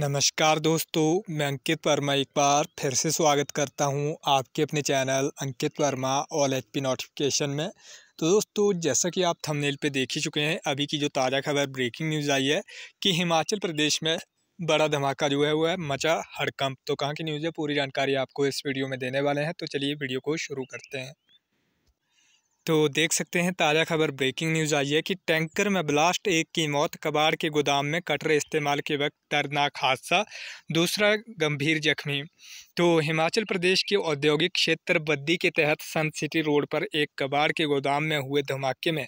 नमस्कार दोस्तों मैं अंकित वर्मा एक बार फिर से स्वागत करता हूं आपके अपने channel Ankit Verma all H P notification में तो दोस्तों जैसा कि आप थंबनेल पे देख ही चुके हैं अभी की जो ताज़ा खबर ब्रेकिंग न्यूज़ आई है कि हिमाचल प्रदेश में बड़ा धमाका जो है वो है मचा हड़कंप तो कहाँ की न्यूज़ है पूरी जानकारी आपको इस वीडियो में देने वाले हैं तो चलिए वीडियो को शुरू करते हैं तो देख सकते हैं ताज़ा खबर ब्रेकिंग न्यूज़ आई है कि टैंकर में ब्लास्ट एक की मौत कबाड़ के गोदाम में कटरे इस्तेमाल के वक्त दर्दनाक हादसा दूसरा गंभीर जख्मी तो हिमाचल प्रदेश के औद्योगिक क्षेत्र बद्दी के तहत सन सिटी रोड पर एक कबाड़ के गोदाम में हुए धमाके में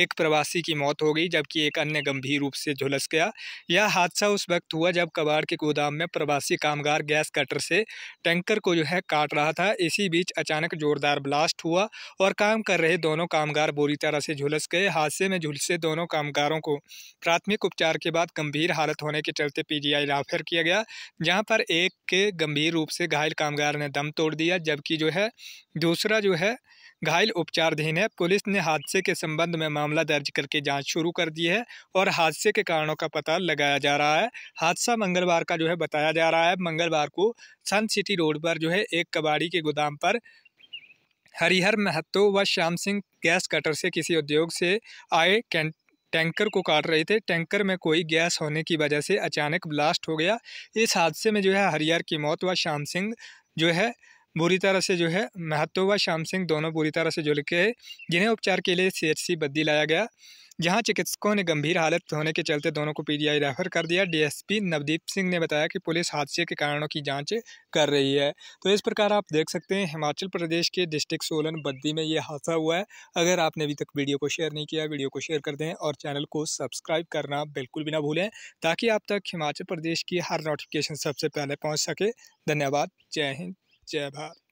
एक प्रवासी की मौत हो गई जबकि एक अन्य गंभीर रूप से झुलस गया यह हादसा उस वक्त हुआ जब कबाड़ के गोदाम में प्रवासी कामगार गैस कटर से टैंकर को जो है काट रहा था इसी बीच अचानक जोरदार ब्लास्ट हुआ और काम कर रहे दोनों कामगार बुरी तरह से झुलस गए हादसे में झुलसे दोनों कामगारों को प्राथमिक उपचार के बाद गंभीर हालत होने के चलते पीजीआई रेफर किया गया जहां पर एक के गंभीर रूप से घायल कामगार ने दम तोड़ दिया जबकि जो है दूसरा जो है घायल उपचाराधीन है पुलिस ने हादसे के संबंध में मामला दर्ज करके जांच शुरू कर दी है और हादसे के कारणों का पता लगाया जा रहा है हादसा मंगलवार का जो है बताया जा रहा है मंगलवार को सन सिटी रोड पर जो है एक कबाड़ी के गोदाम पर हरिहर महतो व श्याम सिंह गैस कटर से किसी उद्योग से आए टैंकर को काट रहे थे टैंकर में कोई गैस होने की वजह से अचानक ब्लास्ट हो गया इस हादसे में जो है हरिहर की मौत व श्याम सिंह जो है बुरी तरह से जो है महत्व व श्याम सिंह दोनों बुरी तरह से जुल के जिन्हें उपचार के लिए सी बद्दी लाया गया जहां चिकित्सकों ने गंभीर हालत होने के चलते दोनों को पीजीआई रेफर कर दिया डीएसपी नवदीप सिंह ने बताया कि पुलिस हादसे के कारणों की जांच कर रही है तो इस प्रकार आप देख सकते हैं हिमाचल प्रदेश के डिस्ट्रिक्ट सोलन बद्दी में ये हादसा हुआ है अगर आपने अभी तक वीडियो को शेयर नहीं किया वीडियो को शेयर कर दें और चैनल को सब्सक्राइब करना बिल्कुल भी ना भूलें ताकि आप तक हिमाचल प्रदेश की हर नोटिफिकेशन सबसे पहले पहुँच सके धन्यवाद जय हिंद जय भारत